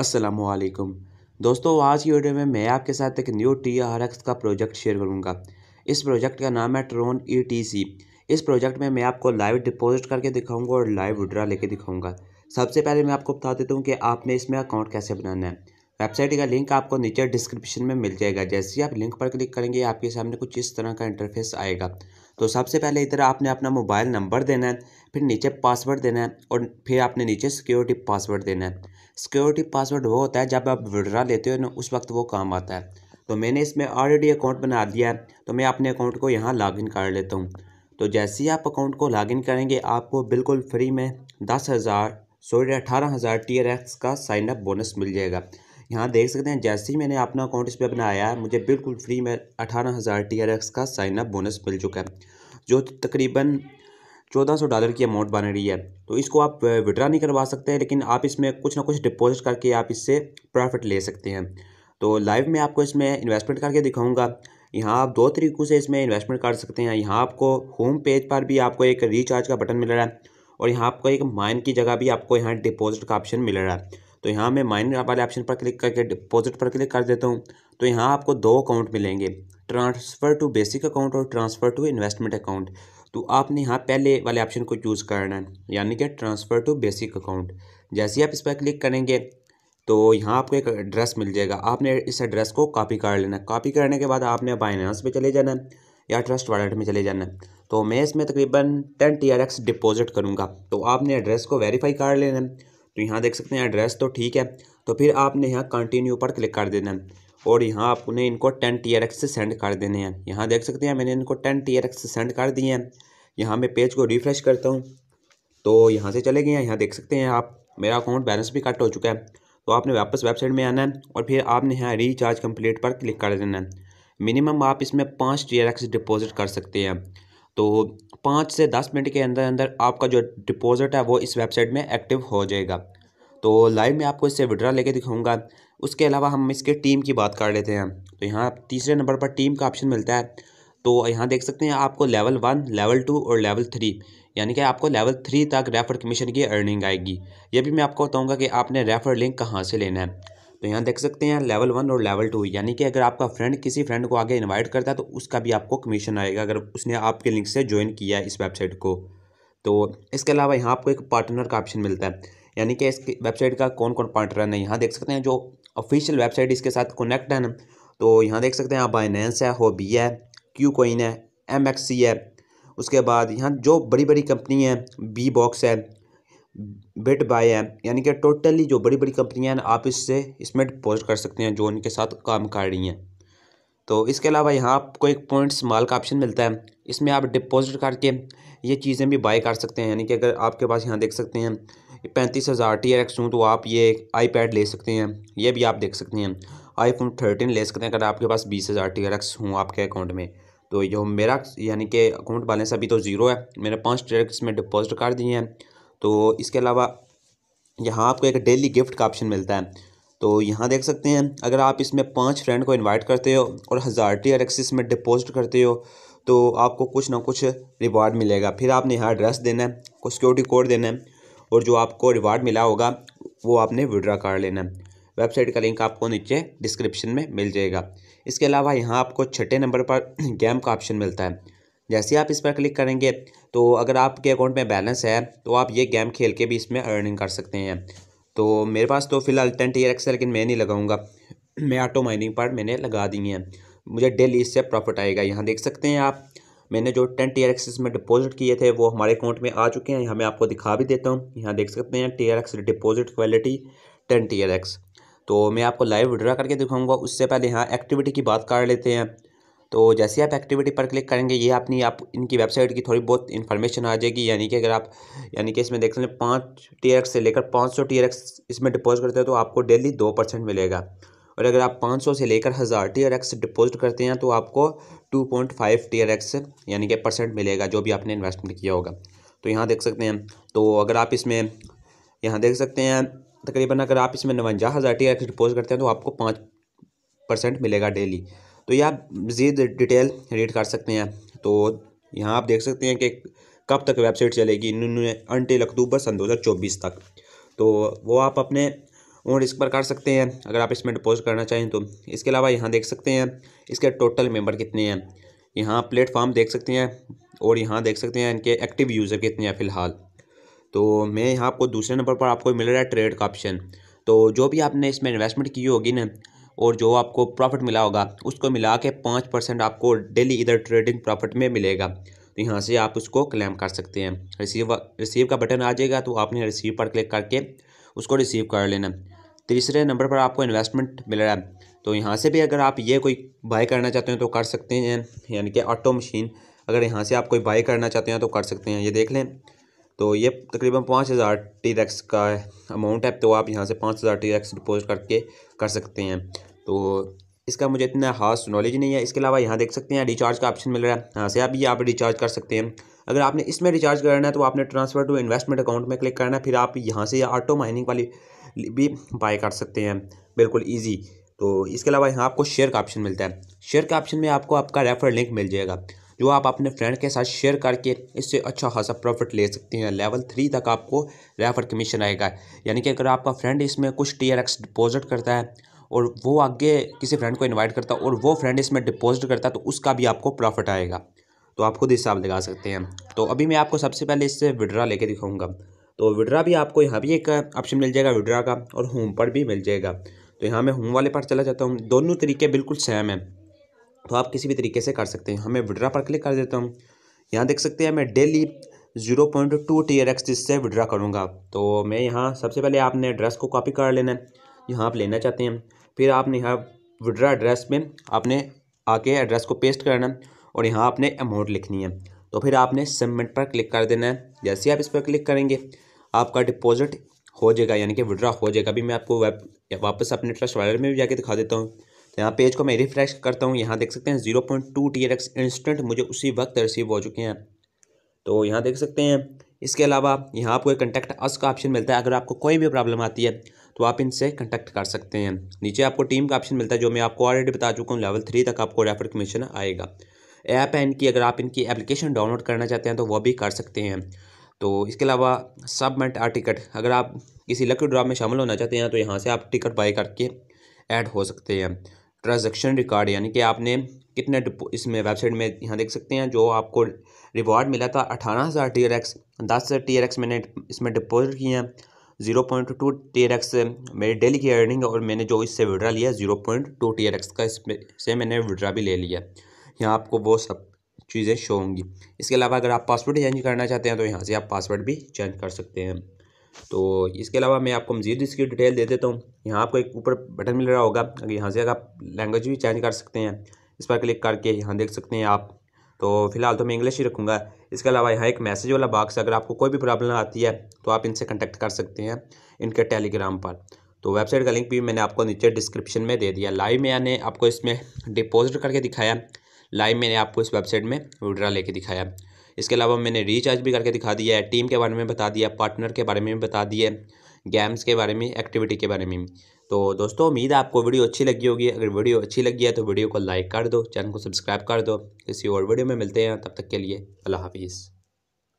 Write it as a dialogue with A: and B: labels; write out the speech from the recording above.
A: असलकुम दोस्तों आज की वीडियो में मैं आपके साथ एक न्यू टी आर एक्स का प्रोजेक्ट शेयर करूंगा इस प्रोजेक्ट का नाम है ट्रोन ई टी सी इस प्रोजेक्ट में मैं आपको लाइव डिपॉजिट करके दिखाऊंगा और लाइव विड्रा लेके दिखाऊंगा सबसे पहले मैं आपको बता देता हूँ कि आपने इसमें अकाउंट कैसे बनाना है वेबसाइट का लिंक आपको नीचे डिस्क्रिप्शन में मिल जाएगा जैसे ही आप लिंक पर क्लिक करेंगे आपके सामने कुछ इस तरह का इंटरफेस आएगा तो सबसे पहले इधर आपने अपना मोबाइल नंबर देना है फिर नीचे पासवर्ड देना है और फिर आपने नीचे सिक्योरिटी पासवर्ड देना है सिक्योरिटी पासवर्ड वो होता है जब आप विड्रा लेते हो ना उस वक्त वो काम आता है तो मैंने इसमें ऑलरेडी अकाउंट बना दिया है तो मैं अपने अकाउंट को यहाँ लॉगिन कर लेता हूँ तो जैसे ही आप अकाउंट को लॉगिन करेंगे आपको बिल्कुल फ्री में दस हज़ार सॉरी अठारह हज़ार टी का साइन अप बोनस मिल जाएगा यहाँ देख सकते हैं जैसे ही मैंने अपना अकाउंट इस पर बनाया है मुझे बिल्कुल फ्री में अठारह हज़ार टी आर एक्स का साइन अप बोनस मिल चुका है जो तकरीबन चौदह सौ डॉलर की अमाउंट बन रही है तो इसको आप विड्रा नहीं करवा सकते हैं लेकिन आप इसमें कुछ ना कुछ डिपॉजिट करके आप इससे प्रॉफिट ले सकते हैं तो लाइव में आपको इसमें इन्वेस्टमेंट करके दिखाऊंगा यहाँ आप दो तरीक़ों से इसमें इन्वेस्टमेंट कर सकते हैं यहाँ आपको होम पेज पर भी आपको एक रिचार्ज का बटन मिल रहा है और यहाँ आपको एक माइन की जगह भी आपको यहाँ डिपॉजिट का ऑप्शन मिल रहा है तो यहाँ मैं माइनर वाले ऑप्शन पर क्लिक करके डिपॉजिट पर क्लिक कर देता हूँ तो यहाँ आपको दो अकाउंट मिलेंगे ट्रांसफ़र टू बेसिक अकाउंट और ट्रांसफ़र टू इन्वेस्टमेंट अकाउंट तो आपने यहाँ पहले वाले ऑप्शन को चूज़ करना है यानी कि ट्रांसफ़र टू बेसिक अकाउंट जैसे ही आप इस पर क्लिक करेंगे तो यहाँ आपको एक एड्रेस मिल जाएगा आपने इस एड्रेस को कॉपी कर लेना कॉपी करने के बाद आपने बाइनांस पे चले जाना या ट्रस्ट वॉलेट में चले जाना तो मैं इसमें तकरीबन टेन टी डिपॉजिट करूँगा तो आपने एड्रेस को वेरीफाई कर लेना तो यहाँ देख सकते हैं एड्रेस तो ठीक है तो फिर आपने यहाँ कंटिन्यू पर क्लिक कर देना है और यहाँ आपने इनको टेन टी आर से सेंड कर देने हैं यहाँ देख सकते हैं मैंने इनको टेन टी आर से सेंड कर दिए हैं यहाँ मैं पेज को रिफ़्रेश करता हूँ तो यहाँ से चले गए हैं यहाँ देख सकते हैं आप मेरा अकाउंट बैलेंस भी कट हो चुका है तो आपने वापस वेबसाइट में आना है और फिर आपने यहाँ रिचार्ज कम्प्लीट पर क्लिक कर देना है मिनिमम आप इसमें पाँच टी आर एक्स डिपॉज़िट कर सकते हैं तो पाँच से दस मिनट के अंदर अंदर आपका जो डिपॉज़िट है वो इस वेबसाइट में एक्टिव हो जाएगा तो लाइव में आपको इससे विड्रा लेके दिखाऊंगा उसके अलावा हम इसके टीम की बात कर लेते हैं तो यहाँ तीसरे नंबर पर टीम का ऑप्शन मिलता है तो यहाँ देख सकते हैं आपको लेवल वन लेवल टू और लेवल थ्री यानी कि आपको लेवल थ्री तक रेफर कमीशन की अर्निंग आएगी ये भी मैं आपको बताऊँगा कि आपने रेफर लिंक कहाँ से लेना है तो यहाँ देख सकते हैं लेवल वन और लेवल टू यानी कि अगर आपका फ्रेंड किसी फ्रेंड को आगे इनवाइट करता है तो उसका भी आपको कमीशन आएगा अगर उसने आपके लिंक से ज्वाइन किया है इस वेबसाइट को तो इसके अलावा यहाँ आपको एक पार्टनर का ऑप्शन मिलता है यानी कि इस वेबसाइट का कौन कौन पार्टनर है यहाँ देख सकते हैं जो ऑफिशियल वेबसाइट इसके साथ कनेक्ट है ना तो यहाँ देख सकते हैं आप बाइनेंस है होबी है क्यू कोइन है एम एक्स सी है उसके बाद यहाँ जो बड़ी बड़ी कंपनी है बी बॉक्स है बिट बाय है यानी कि टोटली जो बड़ी बड़ी कंपनियां हैं आप इससे इसमें डिपोज़िट कर सकते हैं जो उनके साथ काम कर रही हैं तो इसके अलावा यहाँ आपको एक पॉइंट माल का ऑप्शन मिलता है इसमें आप डिपॉजिट करके ये चीज़ें भी बाय कर सकते हैं यानी कि अगर आपके पास यहाँ देख सकते हैं पैंतीस हज़ार टी एक्स हूँ तो आप ये आई पैड ले सकते हैं ये भी आप देख सकते हैं आई फोन थर्टीन ले सकते हैं अगर आपके पास बीस हज़ार टी एक्स हूँ आपके अकाउंट में तो जो मेरा यानी कि अकाउंट बैलेंस अभी तो ज़ीरो है मैंने पाँच टी एक्स में डिपॉजिट कर दिए हैं तो इसके अलावा यहाँ आपको एक डेली गिफ्ट का ऑप्शन मिलता है तो यहाँ देख सकते हैं अगर आप इसमें पाँच फ्रेंड को इनवाइट करते हो और हज़ार टी आर एक्स इसमें डिपॉजिट करते हो तो आपको कुछ ना कुछ रिवॉर्ड मिलेगा फिर आपने यहाँ एड्रेस देना है सिक्योरिटी कोड देना है और जो आपको रिवार्ड मिला होगा वो आपने विड्रा कर लेना है वेबसाइट का लिंक आपको नीचे डिस्क्रिप्शन में मिल जाएगा इसके अलावा यहाँ आपको छठे नंबर पर गेम का ऑप्शन मिलता है जैसे ही आप इस पर क्लिक करेंगे तो अगर आपके अकाउंट में बैलेंस है तो आप ये गेम खेल के भी इसमें अर्निंग कर सकते हैं तो मेरे पास तो फिलहाल टेन टी एक्स है लेकिन मैं नहीं लगाऊंगा मैं ऑटो माइनिंग पर मैंने लगा दी है मुझे डेली इससे प्रॉफिट आएगा यहाँ देख सकते हैं आप मैंने जो टेन टी आर में डिपॉजिट किए थे वो हमारे अकाउंट में आ चुके हैं यहाँ मैं आपको दिखा भी देता हूँ यहाँ देख सकते हैं T R X deposit quality ten T R X तो मैं आपको लाइव विड्रा करके दिखाऊंगा उससे पहले यहाँ एक्टिविटी की बात कर लेते हैं तो जैसे आप एक्टिविटी पर क्लिक करेंगे ये अपनी आप इनकी वेबसाइट की थोड़ी बहुत इन्फॉर्मेशन आ जाएगी यानी कि अगर आप यानी कि इसमें देख सकते हैं पाँच टी से लेकर पाँच सौ टी इसमें डिपॉजिट करते हैं तो आपको डेली दो परसेंट मिलेगा और अगर आप 500 से लेकर हज़ार टी आर एक्स डिपोजिट करते हैं तो आपको 2.5 point five T R X यानी कि परसेंट मिलेगा जो भी आपने इन्वेस्टमेंट किया होगा तो यहाँ देख सकते हैं तो अगर आप इसमें यहाँ देख सकते हैं तकरीबन अगर आप इसमें नवंजा हज़ार टी आर एक्स डिपोजिट करते हैं तो आपको पाँच परसेंट मिलेगा डेली तो यह आप मज़ीद डिटेल रीड कर सकते हैं तो यहाँ आप देख सकते हैं कि कब तक वेबसाइट चलेगी इन्होंने अनटिल अक्टूबर सन चौबीस तक तो वो आप अपने और इस काट सकते हैं अगर आप इसमें डिपोजिट करना चाहें तो इसके अलावा यहाँ देख सकते हैं इसके टोटल मेम्बर कितने हैं यहाँ प्लेटफॉर्म देख सकते हैं और यहाँ देख सकते हैं इनके एक्टिव यूज़र कितने हैं फ़िलहाल तो मैं यहाँ आपको दूसरे नंबर पर आपको मिल रहा है ट्रेड का ऑप्शन तो जो भी आपने इसमें इन्वेस्टमेंट की होगी ना और जो आपको प्रॉफिट मिला होगा उसको मिला के पाँच परसेंट आपको डेली इधर ट्रेडिंग प्रॉफिट में मिलेगा तो यहाँ से आप उसको क्लेम कर सकते हैं रिसीव रिसीव का बटन आ जाएगा तो आपने रिसीव पर क्लिक करके उसको रिसीव कर लेना तीसरे नंबर पर आपको इन्वेस्टमेंट मिल रहा है तो यहाँ से भी अगर आप ये कोई बाय करना चाहते हैं तो कर सकते हैं यानी कि ऑटो मशीन अगर यहाँ से आप कोई बाय करना चाहते हैं तो कर सकते हैं ये देख लें तो ये तकरीबन पाँच हज़ार टी रैक्स का अमाउंट है तो आप यहाँ से पाँच हज़ार टी रैक्स डिपोजिट करके कर सकते हैं तो इसका मुझे इतना खास नॉलेज नहीं है इसके अलावा यहाँ देख सकते हैं रिचार्ज का ऑप्शन मिल रहा है यहाँ से आप ये आप रिचार्ज कर सकते हैं अगर आपने इसमें रिचार्ज करना है तो आपने ट्रांसफ़र टू इन्वेस्टमेंट अकाउंट में क्लिक करना है फिर आप यहाँ से ऑटो माइनिंग वाली भी बाय कर सकते हैं बिल्कुल ईजी तो इसके अलावा यहाँ आपको शेयर का ऑप्शन मिलता है शेयर के ऑप्शन में आपको आपका रेफर लिंक मिल जाएगा जो आप अपने फ्रेंड के साथ शेयर करके इससे अच्छा खासा प्रॉफिट ले सकते हैं लेवल थ्री तक आपको रेफर कमीशन आएगा यानी कि अगर आपका फ्रेंड इसमें कुछ टी डिपॉजिट करता है और वो आगे किसी फ्रेंड को इनवाइट करता है और वो फ्रेंड इसमें डिपॉजिट करता है तो उसका भी आपको प्रॉफिट आएगा तो आप खुद हिसाब लगा सकते हैं तो अभी मैं आपको सबसे पहले इससे विड्रा लेके दिखाऊंगा तो विड्रा भी आपको यहाँ भी एक ऑप्शन मिल जाएगा विड्रा का और होम पर भी मिल जाएगा तो यहाँ मैं होम वाले पर चला जाता हूँ दोनों तरीके बिल्कुल सेम है तो आप किसी भी तरीके से कर सकते हैं हमें विड्रा पर क्लिक कर देता हूँ यहाँ देख सकते हैं मैं daily zero point two T R X जिससे विड्रा करूँगा तो मैं यहाँ सबसे पहले आपने एड्रेस को कॉपी कर लेना है यहाँ आप लेना चाहते हैं फिर आपने यहाँ विड्रा एड्रेस में आपने आके एड्रेस को पेस्ट करना है और यहाँ आपने अमाउंट लिखनी है तो फिर आपने सबमिट पर क्लिक कर देना है जैसे आप इस पर क्लिक करेंगे आपका डिपॉजिट हो जाएगा यानी कि विड्रा हो जाएगा अभी मैं आपको वेब वापस अपने ट्रस्ट वाले में भी जाके दिखा देता हूँ तो यहाँ पेज को मैं रिफ्रेश करता हूँ यहाँ देख सकते हैं zero point two T instant मुझे उसी वक्त रिसीव हो चुके हैं तो यहाँ देख सकते हैं इसके अलावा यहाँ आपको एक कंटेक्ट अस का ऑप्शन मिलता है अगर आपको कोई भी प्रॉब्लम आती है तो आप इनसे कंटेक्ट कर सकते हैं नीचे आपको टीम का ऑप्शन मिलता है जो मैं आपको ऑलरेडी बता चुका हूँ लेवल थ्री तक आपको रेफर कमीशन आएगा ऐप है इनकी अगर आप इनकी एप्लीकेशन डाउनलोड करना चाहते हैं तो वह भी कर सकते हैं तो इसके अलावा सबमिट आर टिकट अगर आप किसी लकी ड्रा में शामिल होना चाहते हैं तो यहाँ से आप टिकट बाई करके ऐड हो सकते हैं ट्रांजेक्शन रिकॉर्ड यानी कि आपने कितने इसमें वेबसाइट में यहाँ देख सकते हैं जो आपको रिवॉर्ड मिला था अठारह हज़ार टी आर एक्स दस हज़ार टी आर एक्स मैंने इसमें डिपोज़िट किए हैं zero point two T R X मेरी डेली की अर्निंग और मैंने जो इससे विड्रा लिया zero point two T R X का इसमें से मैंने विड्रा भी ले लिया यहाँ आपको वो सब चीज़ें शो होंगी इसके अलावा अगर आप पासवर्ड चेंज करना चाहते हैं तो यहाँ से आप पासवर्ड भी चेंज कर सकते हैं तो इसके अलावा मैं आपको मजीद इसकी डिटेल दे देता हूँ यहाँ आपको एक ऊपर बटन मिल रहा होगा अगर यहाँ से अगर आप लैंग्वेज भी चेंज कर सकते हैं इस पर क्लिक करके यहाँ देख सकते हैं आप तो फिलहाल तो मैं इंग्लिश ही रखूँगा इसके अलावा यहाँ एक मैसेज वाला बॉक्स अगर आपको कोई भी प्रॉब्लम आती है तो आप इनसे कंटेक्ट कर सकते हैं इनके टेलीग्राम पर तो वेबसाइट का लिंक भी मैंने आपको नीचे डिस्क्रिप्शन में दे दिया लाइव मैंने आपको इसमें डिपॉजिट करके दिखाया लाइव मैंने आपको इस वेबसाइट में विड्रा लेके दिखाया इसके अलावा मैंने रिचार्ज भी करके दिखा दिया है टीम के बारे में बता दिया पार्टनर के बारे में बता दिया गेम्स के बारे में एक्टिविटी के बारे में तो दोस्तों उम्मीद है आपको वीडियो अच्छी लगी होगी अगर वीडियो अच्छी लगी है तो वीडियो को लाइक कर दो चैनल को सब्सक्राइब कर दो किसी और वीडियो में मिलते हैं तब तक के लिए अल्लाह हाफिज़